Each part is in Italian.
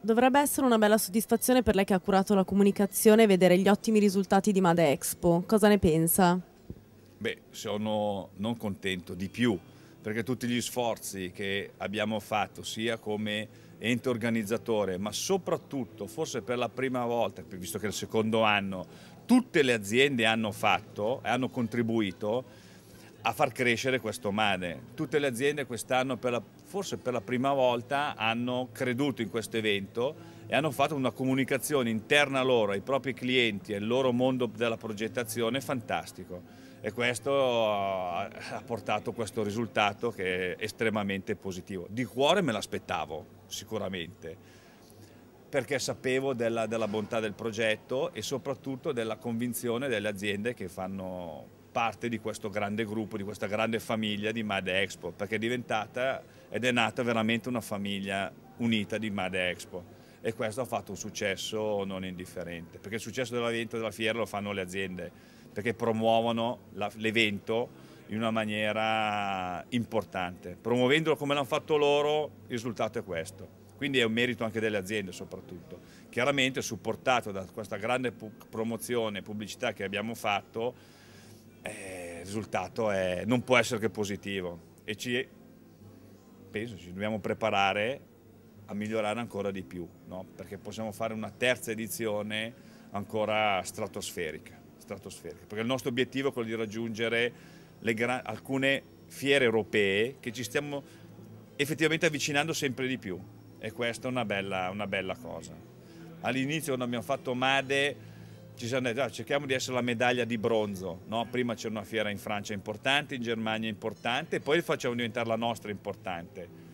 Dovrebbe essere una bella soddisfazione per lei che ha curato la comunicazione vedere gli ottimi risultati di Made Expo. Cosa ne pensa? Beh, sono non contento di più, perché tutti gli sforzi che abbiamo fatto, sia come ente organizzatore, ma soprattutto, forse per la prima volta, visto che è il secondo anno, tutte le aziende hanno fatto e hanno contribuito, a far crescere questo mare. Tutte le aziende quest'anno, forse per la prima volta, hanno creduto in questo evento e hanno fatto una comunicazione interna loro, ai propri clienti e al loro mondo della progettazione fantastico e questo ha portato questo risultato che è estremamente positivo. Di cuore me l'aspettavo sicuramente perché sapevo della, della bontà del progetto e soprattutto della convinzione delle aziende che fanno parte di questo grande gruppo, di questa grande famiglia di Made Expo, perché è diventata ed è nata veramente una famiglia unita di Made Expo e questo ha fatto un successo non indifferente, perché il successo dell'evento della fiera lo fanno le aziende, perché promuovono l'evento in una maniera importante. Promuovendolo come l'hanno fatto loro, il risultato è questo. Quindi è un merito anche delle aziende soprattutto. Chiaramente supportato da questa grande promozione e pubblicità che abbiamo fatto, eh, il risultato è, non può essere che positivo e ci, penso, ci dobbiamo preparare a migliorare ancora di più, no? perché possiamo fare una terza edizione ancora stratosferica, stratosferica, perché il nostro obiettivo è quello di raggiungere alcune fiere europee che ci stiamo effettivamente avvicinando sempre di più e questa è una bella, una bella cosa. All'inizio quando abbiamo fatto Made ci siamo detti, ah, cerchiamo di essere la medaglia di bronzo, no? prima c'era una fiera in Francia importante, in Germania importante, poi facciamo diventare la nostra importante.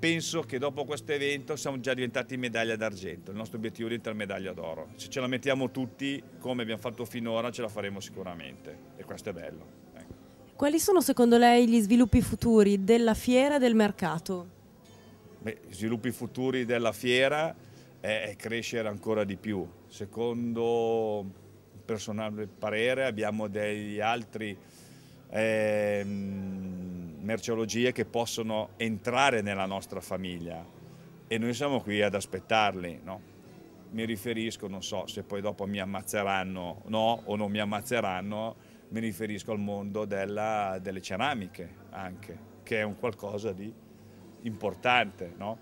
Penso che dopo questo evento siamo già diventati medaglia d'argento, il nostro obiettivo è diventare medaglia d'oro. Se ce la mettiamo tutti, come abbiamo fatto finora, ce la faremo sicuramente e questo è bello. Ecco. Quali sono secondo lei gli sviluppi futuri della fiera e del mercato? Beh, sviluppi futuri della fiera è crescere ancora di più. Secondo il personale parere abbiamo degli altri eh, merceologie che possono entrare nella nostra famiglia e noi siamo qui ad aspettarli. No? Mi riferisco, non so se poi dopo mi ammazzeranno no, o non mi ammazzeranno, mi riferisco al mondo della, delle ceramiche anche, che è un qualcosa di importante. No?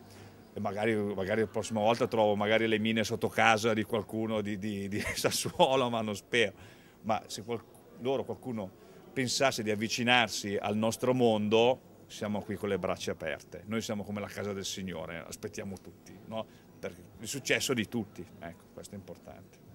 magari, magari, la prossima volta trovo le mine sotto casa di qualcuno di, di, di Sassuolo, ma non spero. Ma se qual, loro qualcuno pensasse di avvicinarsi al nostro mondo, siamo qui con le braccia aperte. Noi siamo come la casa del Signore, aspettiamo tutti, no? per il successo di tutti. Ecco, questo è importante.